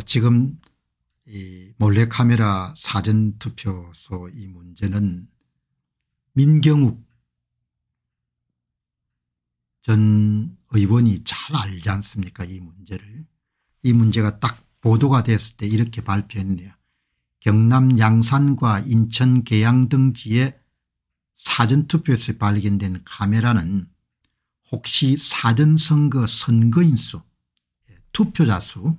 어, 지금 이 몰래카메라 사전투표소 이 문제는 민경욱 전 의원이 잘 알지 않습니까 이 문제를. 이 문제가 딱 보도가 됐을 때 이렇게 발표했네요. 경남 양산과 인천 계양 등지에 사전투표에서 발견된 카메라는 혹시 사전선거 선거인수 예, 투표자 수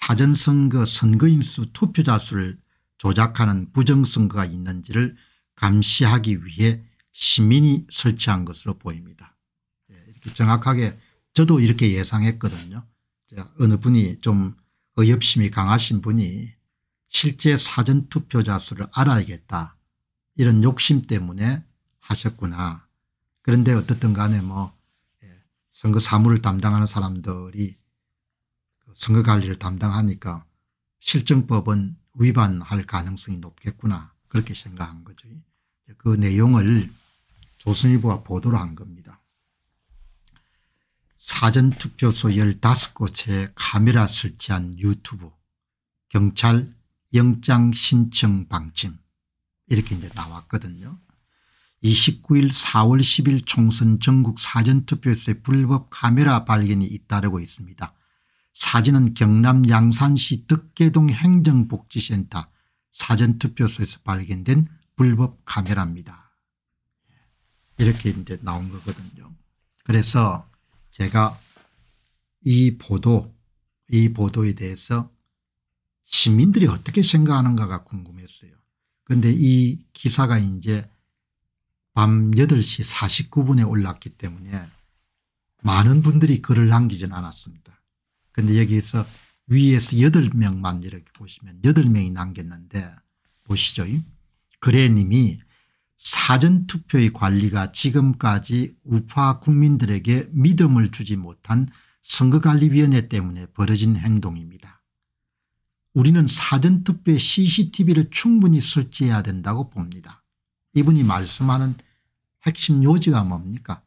사전선거 선거인수 투표자 수를 조작하는 부정선거가 있는지를 감시하기 위해 시민이 설치한 것으로 보입니다. 예, 이렇게 정확하게 저도 이렇게 예상했거든요. 어느 분이 좀 의협심이 강하신 분이 실제 사전투표자 수를 알아야겠다 이런 욕심 때문에 하셨구나. 그런데 어떻든 간에 뭐 예, 선거 사무를 담당하는 사람들이 선거관리를 담당하니까 실정법은 위반할 가능성이 높겠구나 그렇게 생각한 거죠. 그 내용을 조선일보가 보도를 한 겁니다. 사전투표소 15곳에 카메라 설치한 유튜브 경찰 영장 신청 방침 이렇게 이제 나왔거든요. 29일 4월 10일 총선 전국 사전투표소에 불법 카메라 발견이 잇따르고 있습니다. 사진은 경남 양산시 득계동 행정복지센터 사전투표소에서 발견된 불법 카메라입니다. 예. 이렇게 이제 나온 거거든요. 그래서 제가 이 보도 이 보도에 대해서 시민들이 어떻게 생각하는가가 궁금했어요. 그런데 이 기사가 이제 밤 8시 49분에 올랐기 때문에 많은 분들이 글을 남기진 않았습니다. 근데 여기서 위에서 8명만 이렇게 보시면 8명이 남겼는데 보시죠. 그래님이 사전투표의 관리가 지금까지 우파 국민들에게 믿음을 주지 못한 선거관리위원회 때문에 벌어진 행동입니다. 우리는 사전투표에 cctv를 충분히 설치해야 된다고 봅니다. 이분이 말씀하는 핵심 요지가 뭡니까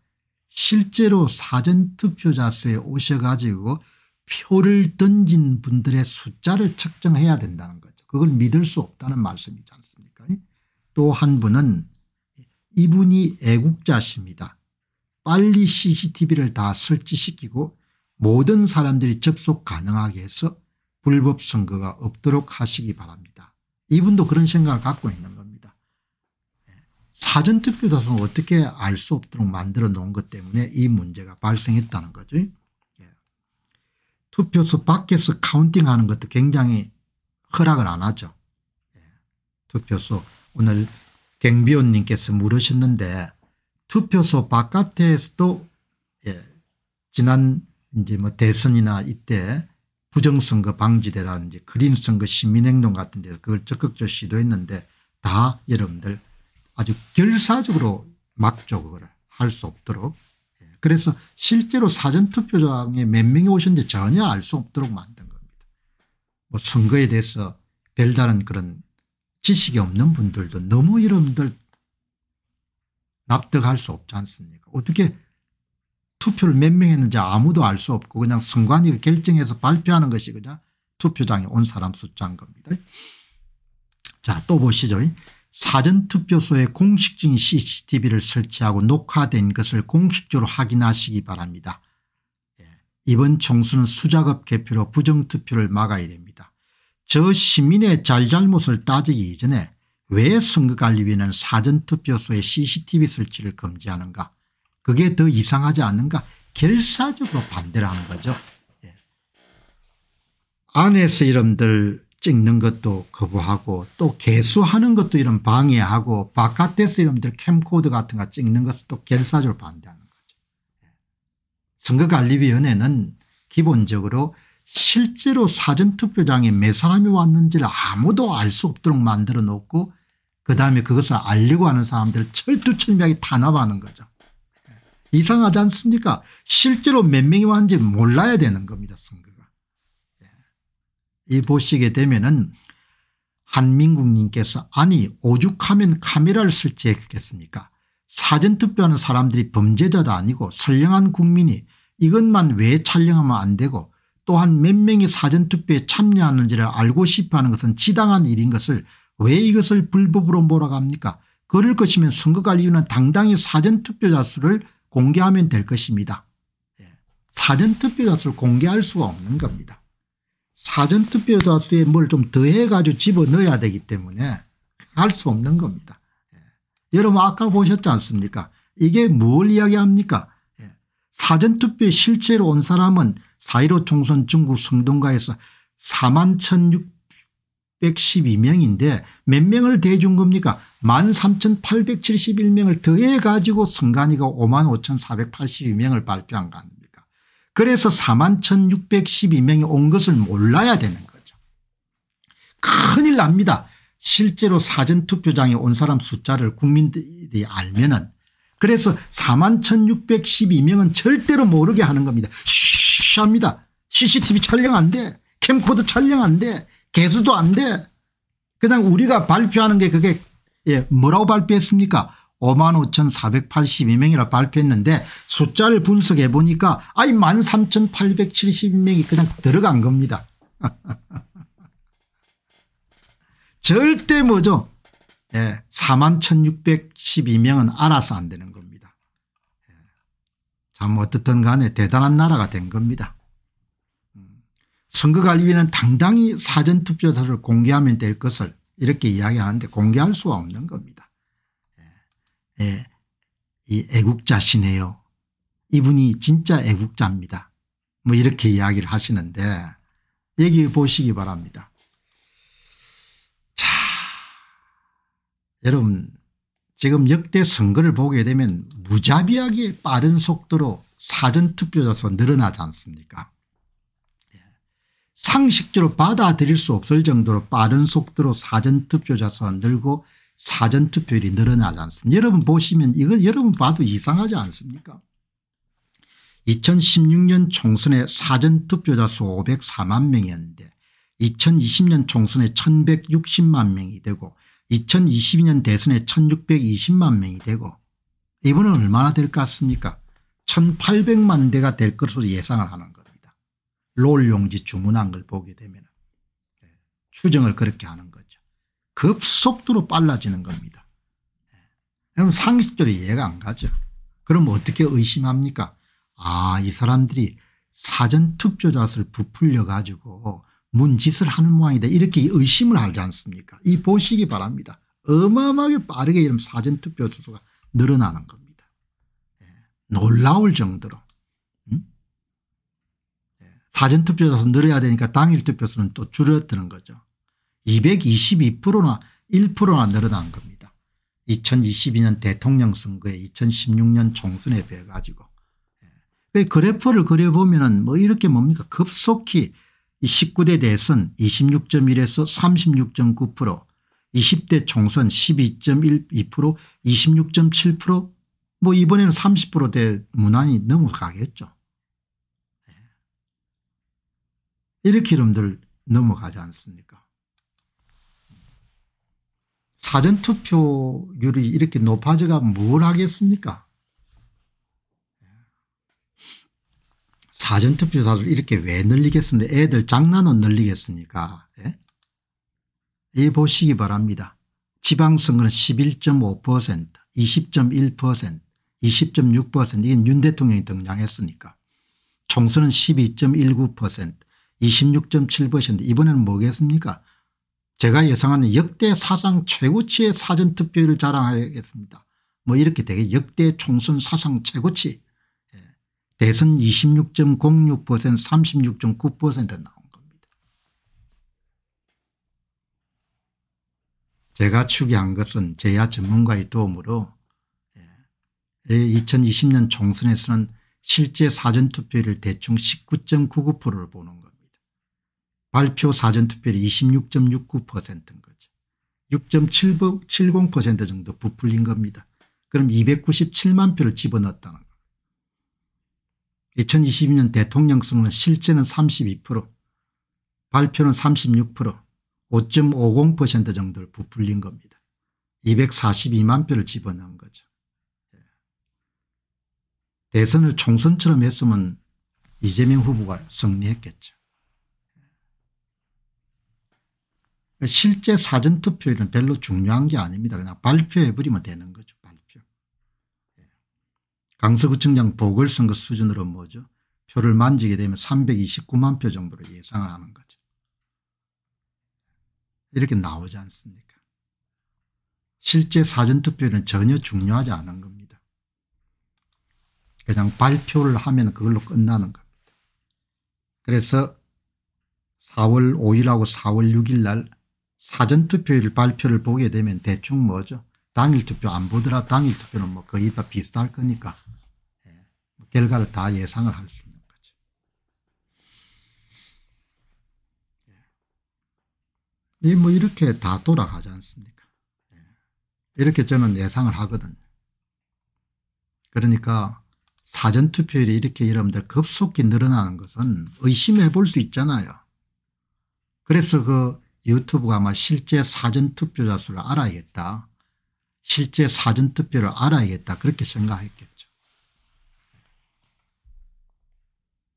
실제로 사전투표자 수에 오셔가지고 표를 던진 분들의 숫자를 측정해야 된다는 거죠. 그걸 믿을 수 없다는 말씀이지 않습니까 또 한 분은 이분이 애국자십니다. 빨리 cctv를 다 설치시키고 모든 사람들이 접속 가능하게 해서 불법 선거가 없도록 하시기 바랍니다. 이분도 그런 생각을 갖고 있는 겁니다. 사전투표도 어떻게 알 수 없도록 만들어 놓은 것 때문에 이 문제가 발생했다는 거죠. 투표소 밖에서 카운팅하는 것도 굉장히 허락을 안 하죠. 예. 투표소 오늘 경비원님께서 물으셨는데 투표소 바깥에서도 예, 지난 이제 뭐 대선이나 이때 부정선거 방지대라든지 그린선거 시민행동 같은 데서 그걸 적극적으로 시도했는데 다 여러분들 아주 결사적으로 막죠 그거할수 없도록 그래서 실제로 사전투표장에 몇 명이 오셨는지 전혀 알 수 없도록 만든 겁니다. 뭐 선거에 대해서 별다른 그런 지식이 없는 분들도 너무 이름들 납득할 수 없지 않습니까 어떻게 투표를 몇 명 했는지 아무도 알 수 없고 그냥 선관위가 결정해서 발표하는 것이 그냥 투표장에 온 사람 숫자인 겁니다. 자또 보시죠. 사전투표소에 공식적인 cctv를 설치하고 녹화된 것을 공식적으로 확인하시기 바랍니다. 예, 이번 총선은 수작업 개표로 부정투표를 막아야 됩니다. 저 시민의 잘잘못을 따지기 이전에 왜 선거관리위는 사전투표소에 cctv 설치를 금지하는가 그게 더 이상하지 않는가 결사적으로 반대를 하는 거죠. 예. 안에서 이름들 찍는 것도 거부하고 또 개수하는 것도 이런 방해하고 바깥에서 이런들 캠코드 같은 거 찍는 것을 또 결사적으로 반대하는 거죠. 예. 선거관리위원회는 기본적으로 실제로 사전투표장에 몇 사람이 왔는지를 아무도 알 수 없도록 만들어 놓고 그다음에 그것을 알려고 하는 사람들을 철두철미하게 탄압하는 거죠. 예. 이상하지 않습니까? 실제로 몇 명이 왔는지 몰라야 되는 겁니다. 선거. 이 보시게 되면은 한민국님께서 아니 오죽하면 카메라를 설치했겠습니까 사전투표하는 사람들이 범죄자도 아니고 선량한 국민이 이것만 왜 촬영하면 안 되고 또한 몇 명이 사전투표에 참여하는지를 알고 싶어하는 것은 지당한 일인 것을 왜 이것을 불법으로 몰아갑니까 그럴 것이면 선거관이유는 당당히 사전투표자 수를 공개하면 될 것입니다. 예. 사전투표자 수를 공개할 수가 없는 겁니다. 사전투표도 수에 뭘 좀 더해가지고 집어넣어야 되기 때문에 할 수 없는 겁니다. 예. 여러분 아까 보셨지 않습니까 이게 뭘 이야기합니까 예. 사전투표에 실제로 온 사람은 4.15 총선 중국 성동가에서 4만 1,612명인데 몇 명을 대준 겁니까 1만 3,871명을 더해가지고 선관위가 5만 5,482명을 발표한 겁니다. 그래서 4만 1612명이 온 것을 몰라야 되는 거죠. 큰일 납니다. 실제로 사전투표장에 온 사람 숫자를 국민들이 알면 은 그래서 4만 1612명은 절대로 모르게 하는 겁니다. 쉬 합니다. CCTV 촬영 안 돼. 캠코더 촬영 안 돼. 개수도 안 돼. 그냥 우리가 발표하는 게 그게 예, 뭐라고 발표했습니까 5만 5,482명이라 발표했는데 숫자를 분석해 보니까 아이 13,872명이 그냥 들어간 겁니다. 절대 뭐죠. 예, 41,612명은 알아서 안 되는 겁니다. 예, 참 어떻든 간에 대단한 나라가 된 겁니다. 음, 선거관리위는 당당히 사전투표자를 공개하면 될 것을 이렇게 이야기하는데 공개할 수가 없는 겁니다. 예, 이 애국자시네요. 이분이 진짜 애국자입니다. 뭐 이렇게 이야기를 하시는데 여기 보시기 바랍니다. 자 여러분 지금 역대 선거를 보게 되면 무자비하게 빠른 속도로 사전투표자서 늘어나지 않습니까 예, 상식적으로 받아들일 수 없을 정도로 빠른 속도로 사전투표자서 늘고 사전투표율이 늘어나지 않습니까 여러분 보시면 이거 여러분 봐도 이상하지 않습니까 2016년 총선에 사전투표자 수 504만 명이었는데 2020년 총선에 1160만 명이 되고 2022년 대선에 1620만 명이 되고 이번은 얼마나 될 것 같습니까 1800만 대가 될 것으로 예상을 하는 겁니다. 롤 용지 주문한 걸 보게 되면 네. 추정을 그렇게 하는 급속도로 빨라지는 겁니다. 그럼 상식적으로 이해가 안 가죠. 그럼 어떻게 의심합니까? 아, 이 사람들이 사전투표자수를 부풀려 가지고 문짓을 하는 모양이다. 이렇게 의심을 하지 않습니까? 이 보시기 바랍니다. 어마어마하게 빠르게 이런 사전투표 수가 늘어나는 겁니다. 예. 놀라울 정도로. 음? 예. 사전투표자수 늘어야 되니까 당일투표수는 또 줄어드는 거죠. 222%나 1%나 늘어난 겁니다. 2022년 대통령 선거에 2016년 총선에 비해 가지고 예. 그래프를 그려보면 뭐 이렇게 뭡니까 급속히 19대 대선 26.1에서 36.9% 20대 총선 12.12% 26.7%뭐 이번에는 30%대 무난히 넘어가겠죠. 예. 이렇게 이름들 넘어가지 않습니까 사전투표율이 이렇게 높아져가 뭘 하겠습니까? 사전투표 사를 이렇게 왜 늘리겠습니까? 애들 장난은 늘리겠습니까? 예? 이 보시기 바랍니다. 지방선거는 11.5%, 20.1%, 20.6% 이건 윤 대통령이 등장했으니까. 총선은 12.19%, 26.7% 이번에는 뭐겠습니까? 제가 예상하는 역대 사상 최고치의 사전투표율을 자랑하겠습니다. 뭐 이렇게 되게 역대 총선 사상 최고치 예. 대선 26.06% 36.9% 나온 겁니다. 제가 추기한 것은 제야 전문가의 도움으로 2020년 예. 총선에서는 실제 사전투표율을 대충 19.99%를 보는 거 발표 사전투표율이 26.69%인 거죠. 6.70% 정도 부풀린 겁니다. 그럼 297만 표를 집어넣었다는 거예요. 2022년 대통령 승거는 실제는 32% 발표는 36% 5.50% 정도를 부풀린 겁니다. 242만 표를 집어넣은 거죠. 예. 대선을 총선처럼 했으면 이재명 후보가 승리했겠죠. 실제 사전투표율은 별로 중요한 게 아닙니다. 그냥 발표해버리면 되는 거죠. 발표. 예. 강서구청장 보궐선거 수준으로 뭐죠. 표를 만지게 되면 329만 표 정도로 예상을 하는 거죠. 이렇게 나오지 않습니까 실제 사전투표는 전혀 중요하지 않은 겁니다. 그냥 발표를 하면 그걸로 끝나는 겁니다. 그래서 4월 5일하고 4월 6일 날 사전투표일 발표를 보게 되면 대충 뭐죠. 당일투표 안 보더라 당일투표는 뭐 거의 다 비슷할 거니까 예. 뭐 결과를 다 예상을 할 수 있는 예. 이뭐 이렇게 다 돌아가지 않습니까. 예. 이렇게 저는 예상을 하거든요. 그러니까 사전투표율이 이렇게 여러분들 급속히 늘어나는 것은 의심해 볼 수 있잖아요. 그래서 그 유튜브가 아마 실제 사전투표자 수를 알아야겠다. 실제 사전투표를 알아야겠다 그렇게 생각했겠죠.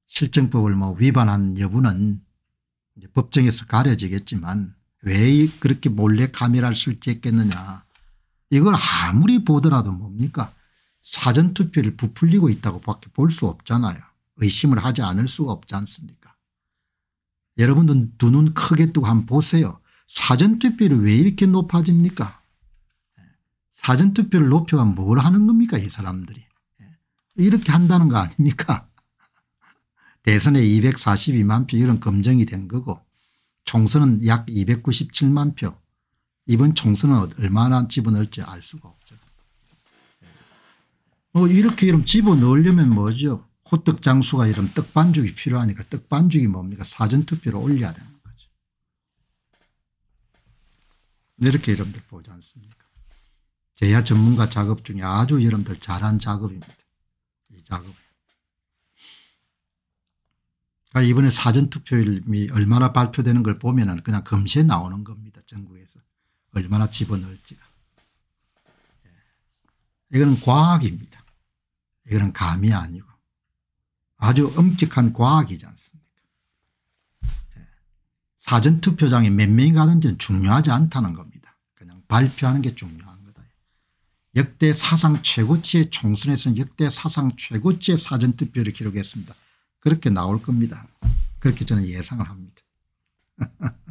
실정법을 뭐 위반한 여부는 법정에서 가려지겠지만 왜 그렇게 몰래 카메라를 설치했겠느냐 이걸 아무리 보더라도 뭡니까 사전투표를 부풀리고 있다고 밖에 볼 수 없잖아요. 의심을 하지 않을 수가 없지 않습니까 여러분들두눈 크게 뜨고 한번 보세요. 사전투표율이 왜 이렇게 높아집니까? 사전투표를 높여가뭘 하는 겁니까 이 사람들이. 이렇게 한다는 거 아닙니까? 대선에 242만 표 이런 검증이 된 거고 총선은 약 297만 표 이번 총선은 얼마나 집어넣을지 알 수가 없죠. 어, 이렇게 이름 집어넣으려면 뭐죠 호떡 장수가 이런 떡반죽이 필요하니까 떡반죽이 뭡니까 사전투표로 올려야 되는 거죠. 네, 이렇게 여러분들 보지 않습니까 제야 전문가 작업 중에 아주 여러분들 잘한 작업입니다. 이 작업. 그러니까 이번에 사전투표율이 얼마나 발표되는 걸 보면 은 그냥 금세 나오는 겁니다. 전국에서. 얼마나 집어넣을지가. 예. 이거는 과학입니다. 이거는 감이 아니고. 아주 엄격한 과학이지 않습니까 예. 사전투표장에 몇 명이 가는지는 중요하지 않다는 겁니다. 그냥 발표하는 게 중요한 거다. 역대 사상 최고치의 총선에서는 역대 사상 최고치의 사전투표를 기록했습니다. 그렇게 나올 겁니다. 그렇게 저는 예상을 합니다.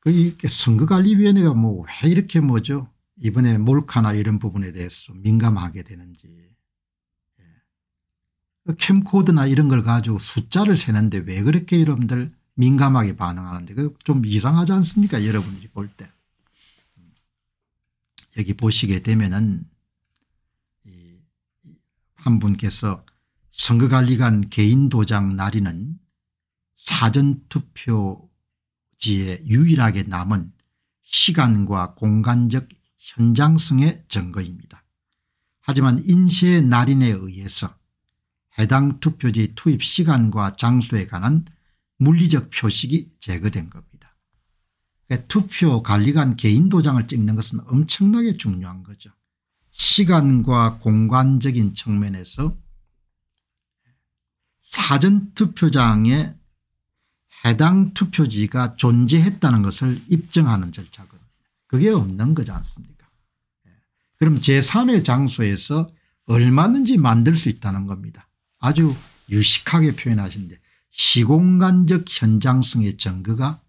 그, 그 선거관리위원회가 뭐 왜 이렇게 뭐죠 이번에 몰카나 이런 부분에 대해서 민감하게 되는지 예. 캠코드나 이런 걸 가지고 숫자를 세는데 왜 그렇게 여러분들 민감하게 반응하는데 그좀 이상하지 않습니까 여러분들이 볼 때. 음. 여기 보시게 되면은 한 분께서 선거관리관 개인 도장 날인은 사전투표 백지에 유일하게 남은 시간과 공간적 현장성의 증거입니다. 하지만 인쇄 날인에 의해서 해당 투표지 투입 시간과 장소에 관한 물리적 표식이 제거된 겁니다. 그러니까 투표 관리관 개인 도장을 찍는 것은 엄청나게 중요한 거죠. 시간과 공간적인 측면에서 사전투표장의 해당 투표지가 존재했다는 것을 입증하는 절차거든요. 그게 없는 거지 않습니까 예. 그럼 제3의 장소에서 얼마든지 만들 수 있다는 겁니다. 아주 유식하게 표현하신데 시공간적 현장성의 증거가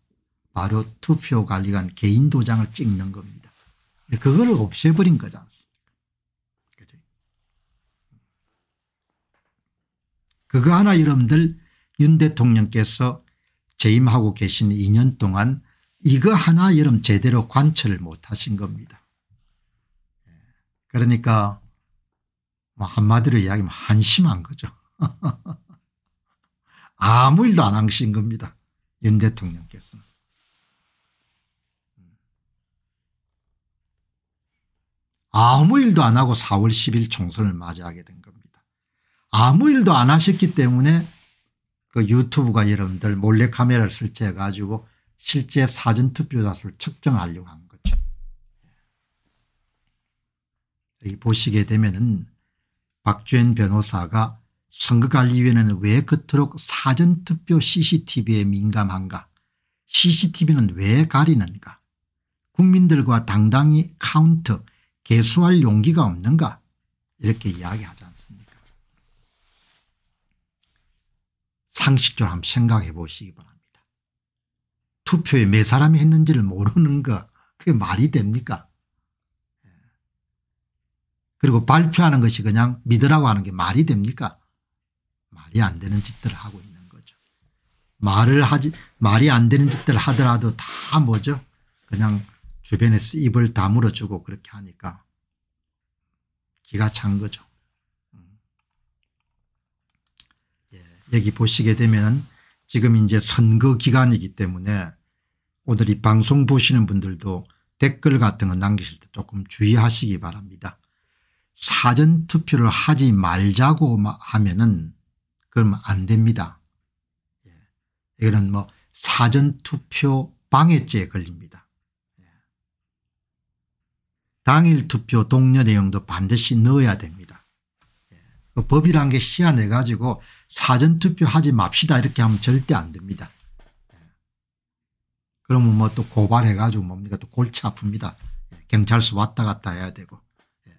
바로 투표관리관 개인 도장을 찍는 겁니다. 그거를 없애버린 거지 않습니까 그죠? 그거 하나 여러분들 윤 대통령께서 재임하고 계신 2년 동안 이거 하나 여름 제대로 관철을 못하신 겁니다. 그러니까 뭐 한마디로 이야기하면 한심한 거죠. 아무 일도 안 하신 겁니다. 윤 대통령께서. 아무 일도 안 하고 4월 10일 총선을 맞이하게 된 겁니다. 아무 일도 안 하셨기 때문에 그 유튜브가 여러분들 몰래 카메라를 설치해 가지고 실제 사전 투표자 수를 측정하려고 한 거죠. 여기 예. 보시게 되면은 박주현 변호사가 선거관리위원회는 왜 그토록 사전투표 cctv에 민감한가 cctv는 왜 가리는가 국민들과 당당히 카운트 개수할 용기가 없는가 이렇게 이야기하잖아요. 상식적으로 한번 생각해 보시기 바랍니다. 투표에 몇 사람이 했는지를 모르는 거 그게 말이 됩니까? 예. 그리고 발표하는 것이 그냥 믿으라고 하는 게 말이 됩니까? 말이 안 되는 짓들을 하고 있는 거죠. 말을 하지 말이 안 되는 짓들을 하더라도 다 뭐죠? 그냥 주변에서 입을 다물어주고 그렇게 하니까 기가 찬 거죠. 여기 보시게 되면 지금 이제 선거 기간이기 때문에 오늘 이 방송 보시는 분들도 댓글 같은 거 남기실 때 조금 주의하시기 바랍니다. 사전투표를 하지 말자고 하면은 그러면안 됩니다. 예. 이거는 뭐 사전투표 방해죄에 걸립니다. 예. 당일투표 동료 내용도 반드시 넣어야 됩니다. 그 법이란 게 희한해 가지고 사전투표하지 맙시다 이렇게 하면 절대 안 됩니다. 예. 그러면 뭐 또 고발해 가지고 뭡니까 또 골치 아픕니다. 예. 경찰서 왔다 갔다 해야 되고. 예.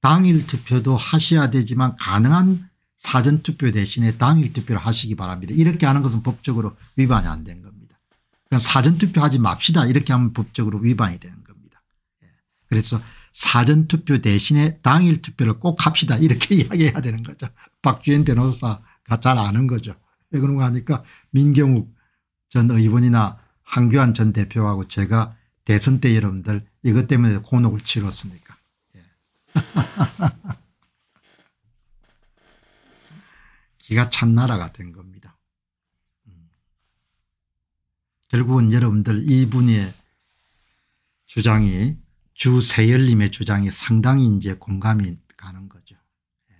당일 투표도 하셔야 되지만 가능한 사전투표 대신에 당일 투표를 하시기 바랍니다. 이렇게 하는 것은 법적으로 위반이 안 된 겁니다. 사전투표하지 맙시다 이렇게 하면 법적으로 위반이 되는 겁니다. 그래서 사전투표 대신에 당일투표를 꼭 합시다 이렇게 이야기해야 되는 거죠. 박주현 변호사가 잘 아는 거죠. 왜 그런가 하니까 민경욱 전 의원이나 한교안 전 대표하고 제가 대선 때 여러분들 이것 때문에 곤혹을 치렀습니까 예. 기가 찬 나라가 된 겁니다. 음. 결국은 여러분들 이분의 주장이 주세열님의 주장이 상당히 이제 공감이 가는 거죠. 예.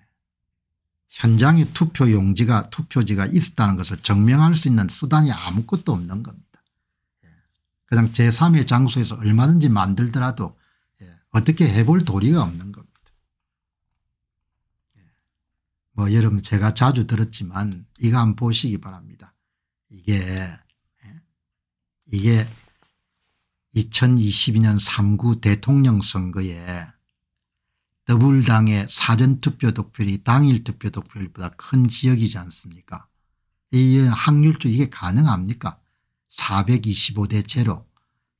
현장에 투표 용지가 투표지가 있었다는 것을 증명할 수 있는 수단이 아무것도 없는 겁니다. 예. 그냥 제3의 장소에서 얼마든지 만들더라도 예, 어떻게 해볼 도리가 없는 겁니다. 뭐 여러분 제가 자주 들었지만 이거 한번 보시기 바랍니다. 이게 이게 2022년 3구 대통령 선거에 더불당의 사전투표 득표율이 당일 투표 득표율보다 큰 지역이지 않습니까 이확률도 이게 가능합니까 425대 제로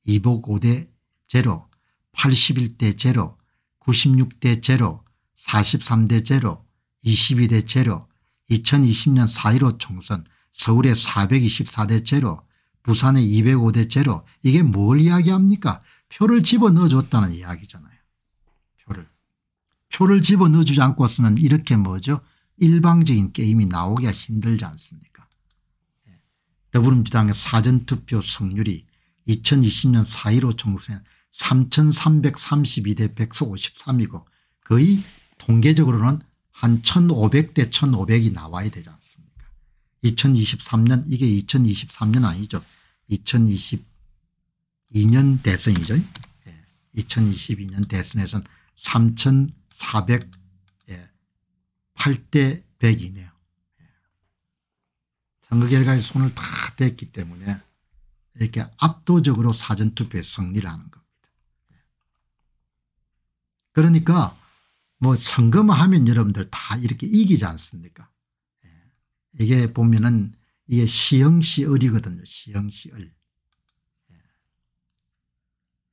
205대 제로 81대 제로 96대 제로 43대 제로 22대 제로 2020년 4.15 총선 서울의 424대 제로 부산의 205대 째로 이게 뭘 이야기합니까? 표를 집어넣어줬다는 이야기잖아요. 표를. 표를 집어넣어주지 않고서는 이렇게 뭐죠? 일방적인 게임이 나오기가 힘들지 않습니까? 예. 더불어민주당의 사전투표 성률이 2020년 4.15 총선에 3332대 153이고 거의 통계적으로는 한 1500대 1500이 나와야 되지 않습니까 2023년 이게 2023년 아니죠. 2022년 대선이죠. 2022년 예. 대선에서는 3,408대 100이네요. 예. 선거 결과에 손을 다 댔기 때문에 이렇게 압도적으로 사전투표에 승리를 는 겁니다. 예. 그러니까 뭐 선거만 하면 여러분들 다 이렇게 이기지 않습니까 이게 보면은 이게 시영시을이거든요. 시영시을. 예.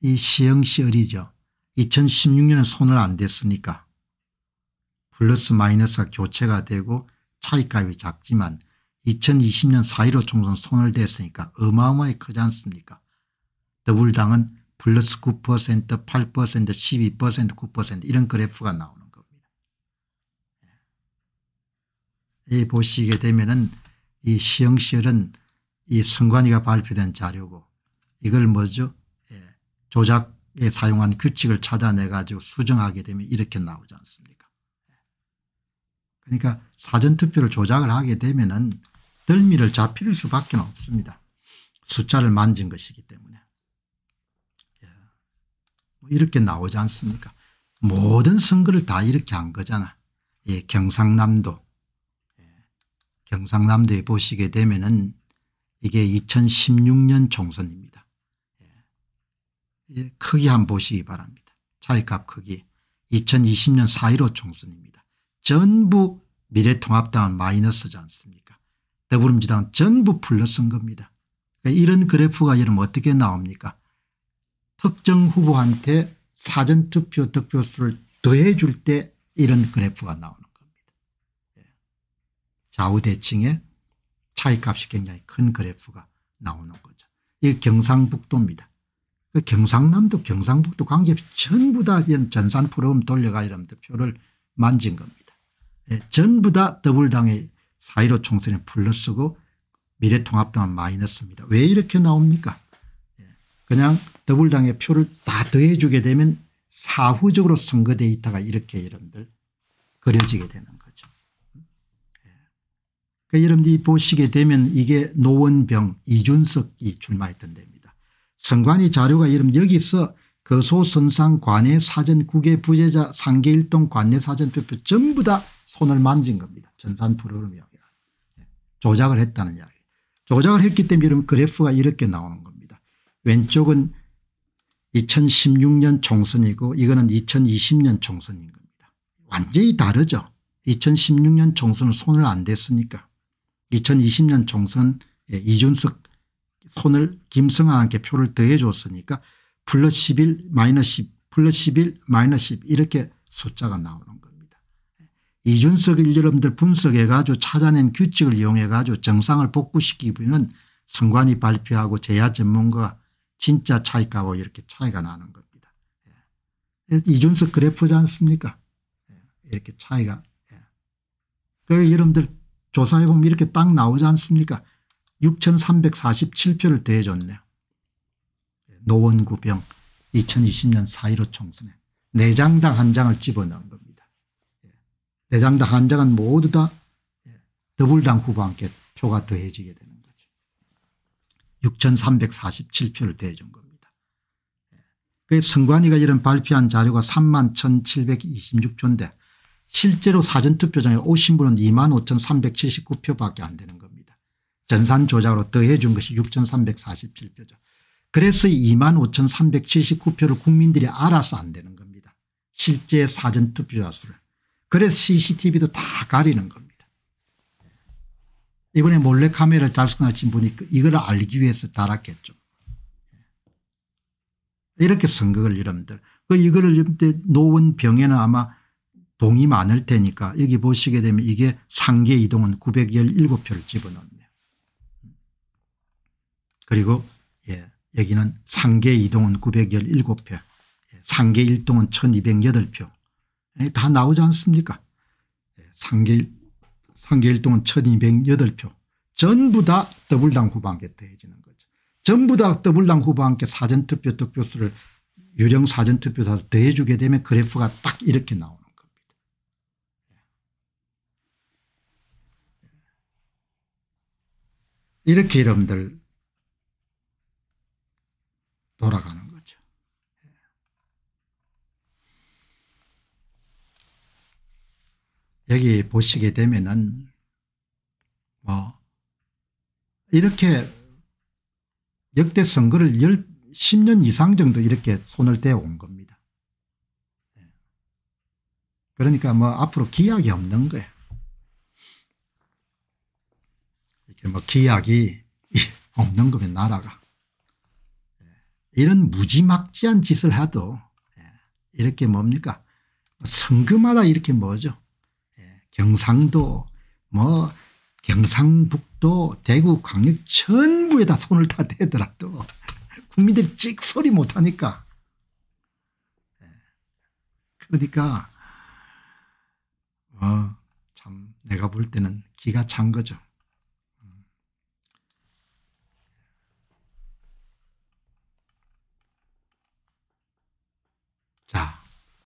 이 시영시을이죠. 2016년에 손을 안 댔으니까 플러스 마이너스가 교체가 되고 차이값이 작지만 2020년 4.15 총선 손을 댔으니까 어마어마히 크지 않습니까? 더불당은 플러스 9%, 8%, 12%, 9% 이런 그래프가 나옵니다. 이 보시게 되면은 이 시행시열은 이 선관위가 발표된 자료고 이걸 뭐죠 예. 조작에 사용한 규칙을 찾아내 가지고 수정하게 되면 이렇게 나오지 않습니까 예. 그러니까 사전투표를 조작을 하게 되면은 덜미를 잡힐 수밖에 없습니다 숫자를 만진 것이기 때문에 예. 뭐 이렇게 나오지 않습니까 모든 선거를 다 이렇게 한 거잖아 경상남도 경상남도에 보시게 되면은 이게 2016년 총선입니다. 예. 예 크기 한 보시기 바랍니다. 차이값 크기 2020년 4.15 총선입니다. 전부 미래통합당은 마이너스지 않습니까 더불어민주당 전부 플러스인 겁니다. 그러니까 이런 그래프가 여러분 어떻게 나옵니까 특정 후보한테 사전투표 득표수를 더해 줄 때 이런 그래프가 나오는 좌우대칭의 차이값이 굉장히 큰 그래프가 나오는 거죠. 이 경상북도입니다. 그 경상남도 경상북도 관계없이 전부 다 전산 프로그램 돌려가 이러면 표를 만진 겁니다. 예, 전부 다 더블당의 4.15 총선에 플러스고 미래통합당은 마이너스입니다. 왜 이렇게 나옵니까 예, 그냥 더블당의 표를 다 더해주게 되면 사후적으로 선거 데이터가 이렇게 여러분들 그려지게 되는 그 여러분들이 보시게 되면 이게 노원병 이준석이 출마했던 데입니다. 선관위 자료가 여러분 여기서 거소선상 그 관내 사전 국외 부재자 상계일동 관내 사전투표 전부 다 손을 만진 겁니다. 전산 프로그램이 예, 조작을 했다는 이야기. 조작을 했기 때문에 이런 그래프가 이렇게 나오는 겁니다. 왼쪽은 2016년 총선이고 이거는 2020년 총선인 겁니다. 완전히 다르죠. 2016년 총선은 손을 안 댔으니까 2020년 총선 이준석 손을 김승성한테 표를 더해 줬으니까 플러스 11 마이너스 10 플러스 11 마이너스 10 이렇게 숫자가 나오는 겁니다. 이준석을 여러분들 분석해 가지고 찾아낸 규칙을 이용해 가지고 정상을 복구시키기 선관위 발표하고 제야 전문가 진짜 차이값고 이렇게 차이가 나는 겁니다. 예. 이준석 그래프지 않습니까 예. 이렇게 차이가 예. 그 그러니까 여러분들 조사해 보면 이렇게 딱 나오지 않습니까 6347표를 대해줬네요. 노원구 병 2020년 4.15 총선에 내장당 한 장을 집어넣은 겁니다. 예. 내장당 한 장은 모두 다 예, 더불당 후보와 함께 표가 더해지게 되는 거죠. 6347표를 대해준 겁니다. 그 선관위가 이런 발표한 자료가 3 1726표인데 실제로 사전투표장에 오신 분은 25,379표밖에 안 되는 겁니다. 전산 조작으로 더해 준 것이 6,347표죠. 그래서 25,379표를 국민들이 알아서 안 되는 겁니다. 실제 사전투표자 수를. 그래서 CCTV도 다 가리는 겁니다. 이번에 몰래카메라를 달성하신 분이 그 이걸 알기 위해서 달았겠죠. 이렇게 선거를 여러분들. 그 이거를 여러분들 노원 병에는 아마 동이 많을 테니까 여기 보시게 되면 이게 상계 이동은 917표를 집어넣네요. 그리고 예, 여기는 상계 이동은 917표 예, 상계 1동은 1208표 예, 다 나오지 않습니까 예, 상계, 상계 1동은 1208표 전부 다 더블당 후반기에 더해지는 거죠. 전부 다 더블당 후반기 사전투표 득표수를 유령 사전투표사를 더해주게 되면 그래프가 딱 이렇게 나와요. 이렇게 여러분들 돌아가는 거죠. 여기 보시게 되면은 뭐 이렇게 역대 선거를 10, 년 이상 정도 이렇게 손을 대온 겁니다. 예. 그러니까 뭐 앞으로 기약이 없는 거예요. 뭐 기약이 없는 거면 나라가. 예. 이런 무지막지한 짓을 해도 예, 이렇게 뭡니까 선거마다 이렇게 뭐죠 예, 경상도 뭐 경상북도 대구 광역 전부에다 손을 다 대더라도 국민들이 찍소리 못하니까 그러니까 어, 참 내가 볼 때는 기가 찬 거죠.